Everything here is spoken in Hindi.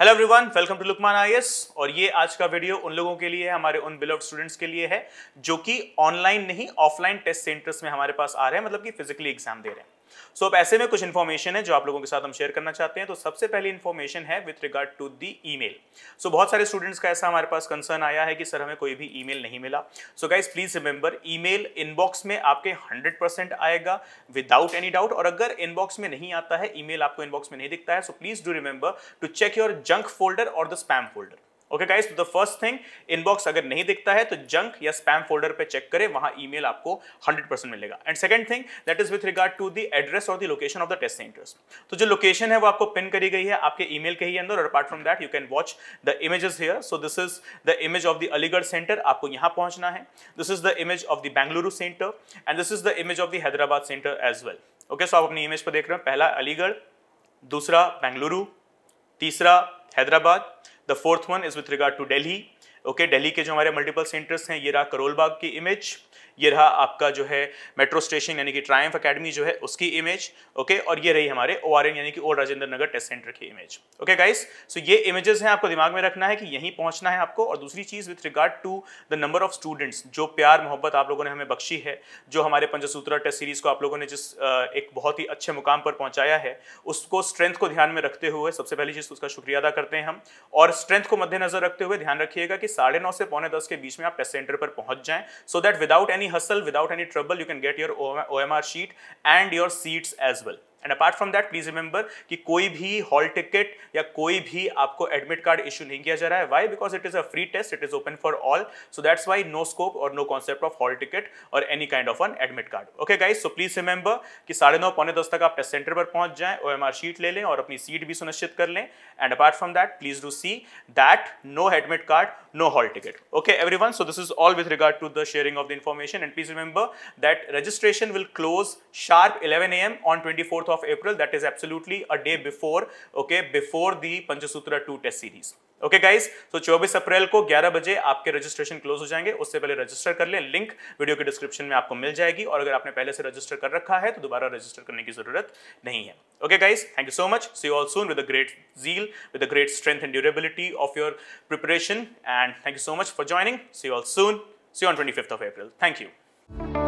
Hello everyone welcome to Lukman आई और ये आज का वीडियो उन लोगों के लिए है हमारे उन बिलव स्टूडेंट्स के लिए है जो कि ऑनलाइन नहीं ऑफलाइन टेस्ट सेंटर्स में हमारे पास आ रहे हैं मतलब कि फिजिकली एग्जाम दे रहे हैं सो अब ऐसे में कुछ इन्फॉर्मेशन है जो आप लोगों के साथ हम शेयर करना चाहते हैं तो सबसे पहली इन्फॉर्मेशन है with regard to the email so बहुत सारे स्टूडेंट्स का ऐसा हमारे पास कंसर्न आया है कि सर हमें कोई भी ईमेल नहीं मिला so guys please remember email inbox में आपके 100% आएगा विदाउट एनी डाउट और अगर इनबॉक्स में नहीं आता है ईमेल आपको इनबॉक्स में नहीं दिखता है so please do remember to check your junk folder और the spam folder okay guys तो द फर्स्ट थिंग इनबॉक्स अगर नहीं दिखता है तो जंक या स्पैम फोल्डर पे चेक करें वहां ईमेल आपको 100% मिलेगा and second thing that is with regard to the address और the location of the test centres तो जो लोकेशन है वो आपको पिन करी गई है आपके ईमेल के ही अंदर और apart from that you can watch the images here so this is the image of the Aligarh centre आपको यहां पहुंचना है this is the image of the Bengaluru centre and this is the image of the Hyderabad centre as well okay so आप अपनी इमेज पर देख रहे हो पहला अलीगढ़ दूसरा बेंगलुरु तीसरा Hyderabad The fourth one is with regard to Delhi. Okay Delhi के जो हमारे मल्टीपल सेंटर्स हैं ये रहा करोलबाग की इमेज ये रहा आपका जो है मेट्रो स्टेशन यानी कि ट्रायम्फ अकेडमी जो है उसकी इमेज ओके और ये रही हमारे ओ यानी कि old Rajendra Nagar test centre की इमेज ओके गाइस सो ये इमेजेस हैं आपको दिमाग में रखना है कि यहीं पहुंचना है आपको और दूसरी चीज़ with regard to the number of students जो प्यार मोहब्बत आप लोगों ने हमें बख्शी है जो हमारे पंचसूत्रा टेस्ट सीरीज को आप लोगों ने जिस एक बहुत ही अच्छे मुकाम पर पहुंचाया है उसको स्ट्रेंथ को ध्यान में रखते हुए सबसे पहली चीज़ तो उसका शुक्रिया अदा करते हैं हम और स्ट्रेंथ को मद्देनजर रखते हुए ध्यान रखिएगा कि साढ़े नौ से पौने दस के बीच में आप टेस्ट सेंटर पर पहुंच जाएं so that without any hassle without any trouble you can get your O M R sheet and your seats as well and apart from that please remember कि कोई भी हॉल टिकट या कोई भी आपको एडमिट कार्ड इशू नहीं किया जा रहा है why because it is a free test it is open for all so that's why no scope और no concept of hall ticket और any kind of an admit card okay guys so please remember कि साढ़े नौ पौने दस तक आप टेस्ट सेंटर पर पहुंच जाएं ओ शीट ले लें और अपनी सीट भी सुनिश्चित कर लें and apart from that please do see that no admit card no hall ticket okay everyone so this is all is regard to the sharing of the information and please remember that registration will close sharp eleven A M on twenty fourth of April. That is absolutely a day before, okay, before the Panchasutra 2 test series. Okay guys so 24 April को 11 बजे आपके रजिस्ट्रेशन क्लोज हो जाएंगे उससे पहले रजिस्टर कर लें लिंक वीडियो के डिस्क्रिप्शन में आपको मिल जाएगी और अगर आपने पहले से रजिस्टर कर रखा है तो दोबारा रजिस्टर करने की जरूरत नहीं है okay guys thank you so much see all soon with a great zeal with a great strength and durability of your preparation and thank you so much for joining see all soon see on twenty of April thank you